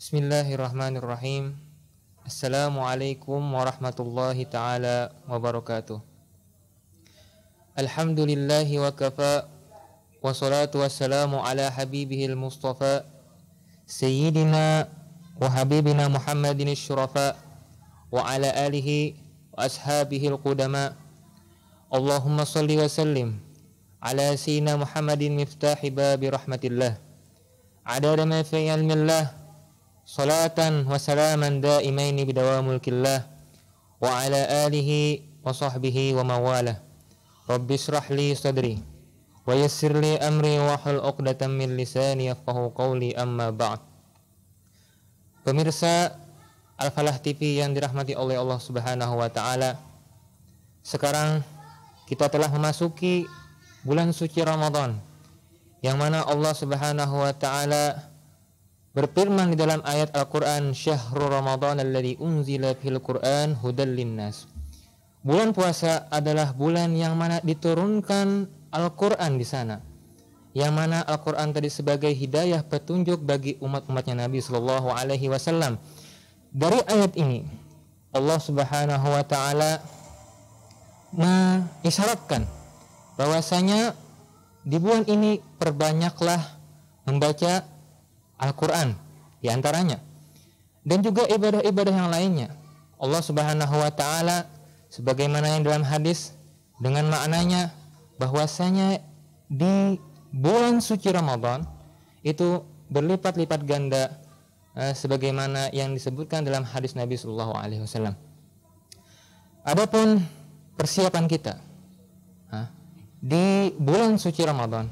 بسم الله الرحمن الرحيم السلام عليكم ورحمة الله تعالى وبركاته الحمد لله وكفى والصلاة والسلام على حبيبه المصطفى سيدنا وحبيبنا محمد الشرفاء وعلى آله وأصحابه القدماء اللهم صل وسلم على سيدنا محمد مفتاح باب رحمة الله عدد ما في علم الله salatan wa salaman daimaini bidawa الله wa ala alihi wa sahbihi wa لي rabbi ويسر sadri wa yassirli amri wa hal uqdatan min lisani yafqahu qawli amma ba'd pemirsa Al-Falah TV yang dirahmati oleh Allah Subhanahu wa taala sekarang kita telah memasuki bulan suci Ramadan yang mana Allah Subhanahu wa taala berfirman di dalam ayat Al-Quran Syahrul Ramadan alladhi unzila fil Quran hudal linnas Bulan puasa adalah bulan yang mana diturunkan Al-Quran di sana yang mana Al-Quran tadi sebagai hidayah petunjuk bagi umat-umatnya Nabi Shallallahu Alaihi Wasallam. Dari ayat ini Allah Subhanahu Wa Taala mengisyaratkan bahwasanya di bulan ini perbanyaklah membaca Al-Quran di antaranya dan juga ibadah-ibadah yang lainnya Allah Subhanahu wa taala sebagaimana yang dalam hadis dengan maknanya bahwasanya di bulan suci Ramadan itu berlipat-lipat ganda eh, sebagaimana yang disebutkan dalam hadis Nabi Shallallahu alaihi wasallam. Adapun persiapan kita ah, di bulan suci Ramadan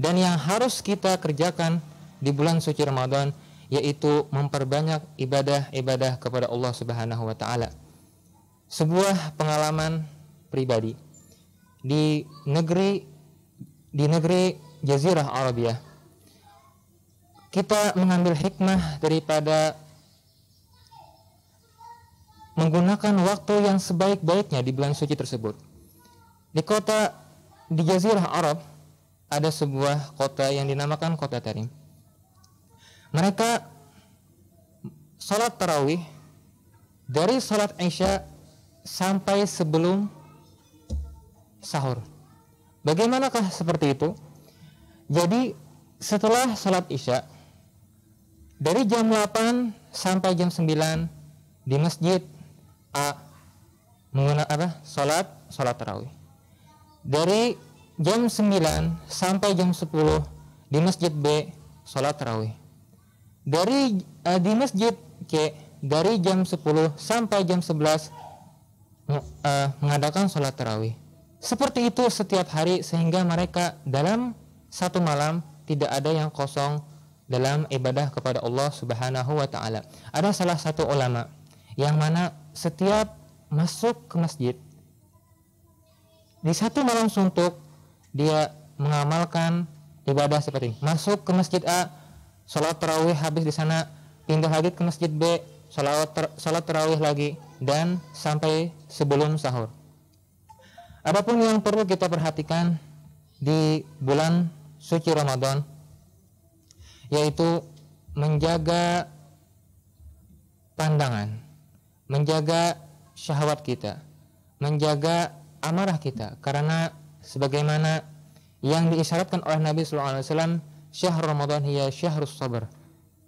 dan yang harus kita kerjakan di bulan suci Ramadan yaitu memperbanyak ibadah-ibadah kepada Allah Subhanahu wa taala. Sebuah pengalaman pribadi di negeri di negeri Jazirah Arabia. Kita mengambil hikmah daripada menggunakan waktu yang sebaik-baiknya di bulan suci tersebut. Di kota di Jazirah Arab ada sebuah kota yang dinamakan kota Tarim mereka sholat tarawih dari sholat isya sampai sebelum sahur. Bagaimanakah seperti itu? Jadi setelah sholat isya dari jam 8 sampai jam 9 di masjid A menggunakan apa? Sholat sholat tarawih. Dari jam 9 sampai jam 10 di masjid B sholat tarawih dari uh, di masjid ke dari jam 10 sampai jam 11 uh, eh, mengadakan sholat tarawih. Seperti itu setiap hari sehingga mereka dalam satu malam tidak ada yang kosong dalam ibadah kepada Allah Subhanahu wa taala. Ada salah satu ulama yang mana setiap masuk ke masjid di satu malam suntuk dia mengamalkan ibadah seperti ini. masuk ke masjid A sholat terawih habis di sana pindah lagi ke masjid B sholat ter sholat tarawih lagi dan sampai sebelum sahur apapun yang perlu kita perhatikan di bulan suci Ramadan yaitu menjaga pandangan menjaga syahwat kita menjaga amarah kita karena sebagaimana yang diisyaratkan oleh Nabi SAW syahr Ramadan hiya syahrus sabar.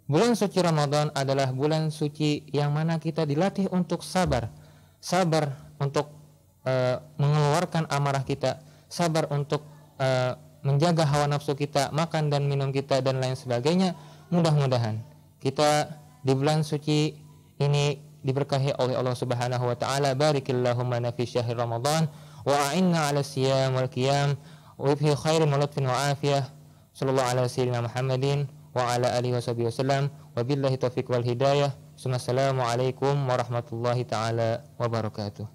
Bulan suci Ramadan adalah bulan suci yang mana kita dilatih untuk sabar. Sabar untuk e, mengeluarkan amarah kita, sabar untuk e, menjaga hawa nafsu kita, makan dan minum kita dan lain sebagainya. Mudah-mudahan kita di bulan suci ini diberkahi oleh Allah Subhanahu wa taala. Barikillahumma fi syahr Ramadan wa a'inna 'ala siyam wal qiyam wa fi khairin wa afiyah. صلى الله على سيدنا محمد وعلى آله وصحبه وسلم وبالله التوفيق والهداية السلام عليكم ورحمة الله تعالى وبركاته